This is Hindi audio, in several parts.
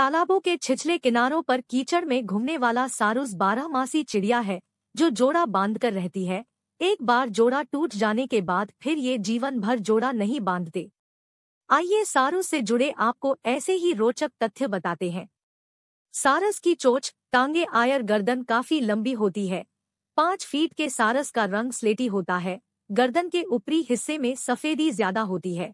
तालाबों के छिछले किनारों पर कीचड़ में घूमने वाला सारुस बारहमासी चिड़िया है जो जोड़ा बांधकर रहती है एक बार जोड़ा टूट जाने के बाद फिर ये जीवन भर जोड़ा नहीं बांधते आइए सारुस से जुड़े आपको ऐसे ही रोचक तथ्य बताते हैं सारस की चोच टांगे आयर गर्दन काफी लंबी होती है पांच फीट के सारस का रंग स्लेटी होता है गर्दन के ऊपरी हिस्से में सफेदी ज्यादा होती है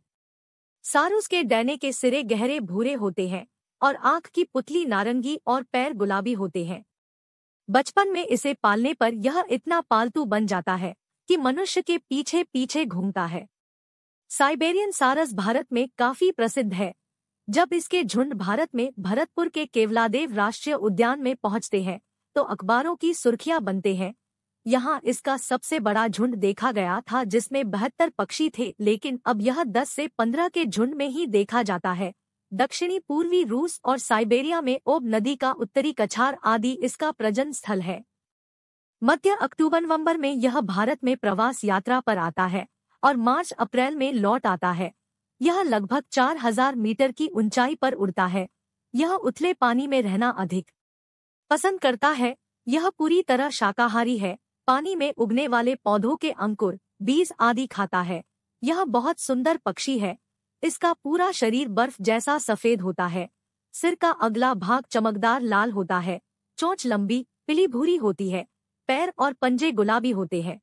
सारुस के डैने के सिरे गहरे भूरे होते हैं और आंख की पुतली नारंगी और पैर गुलाबी होते हैं बचपन में इसे पालने पर यह इतना पालतू बन जाता है कि मनुष्य के पीछे पीछे घूमता है साइबेरियन सारस भारत में काफी प्रसिद्ध है जब इसके झुंड भारत में भरतपुर के केवलादेव राष्ट्रीय उद्यान में पहुंचते हैं तो अखबारों की सुर्खियां बनते हैं यहाँ इसका सबसे बड़ा झुंड देखा गया था जिसमें बहत्तर पक्षी थे लेकिन अब यह दस से पंद्रह के झुंड में ही देखा जाता है दक्षिणी पूर्वी रूस और साइबेरिया में ओब नदी का उत्तरी कछार आदि इसका प्रजन स्थल है मध्य अक्टूबर नवंबर में यह भारत में प्रवास यात्रा पर आता है और मार्च अप्रैल में लौट आता है यह लगभग 4000 मीटर की ऊंचाई पर उड़ता है यह उथले पानी में रहना अधिक पसंद करता है यह पूरी तरह शाकाहारी है पानी में उगने वाले पौधों के अंकुर बीज आदि खाता है यह बहुत सुंदर पक्षी है इसका पूरा शरीर बर्फ जैसा सफेद होता है सिर का अगला भाग चमकदार लाल होता है चोंच लंबी पिली भूरी होती है पैर और पंजे गुलाबी होते हैं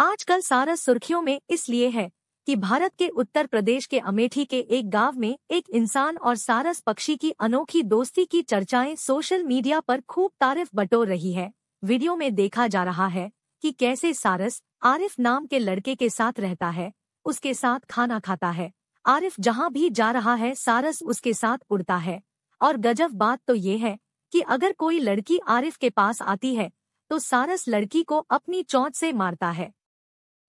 आजकल सारस सुर्खियों में इसलिए है कि भारत के उत्तर प्रदेश के अमेठी के एक गांव में एक इंसान और सारस पक्षी की अनोखी दोस्ती की चर्चाएं सोशल मीडिया पर खूब तारीफ बटोर रही है वीडियो में देखा जा रहा है कि कैसे सारस आरिफ नाम के लड़के के साथ रहता है उसके साथ खाना खाता है आरिफ जहां भी जा रहा है सारस उसके साथ उड़ता है और गजब बात तो ये है कि अगर कोई लड़की आरिफ के पास आती है तो सारस लड़की को अपनी चौंच से मारता है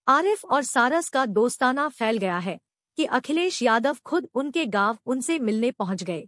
आरिफ और सारस का दोस्ताना फैल गया है कि अखिलेश यादव खुद उनके गांव उनसे मिलने पहुंच गए